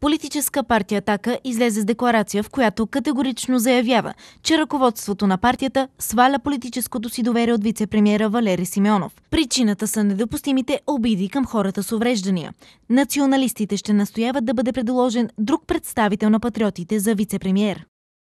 Политическа партия Атака излезе с декларация, в която категорично заявява, че ръководството на партията сваля политическото си доверие от вице-премьера Валери Симеонов. Причината са недопустимите обиди към хората с увреждания. Националистите ще настояват да бъде предложен друг представител на патриотите за вице-премьер.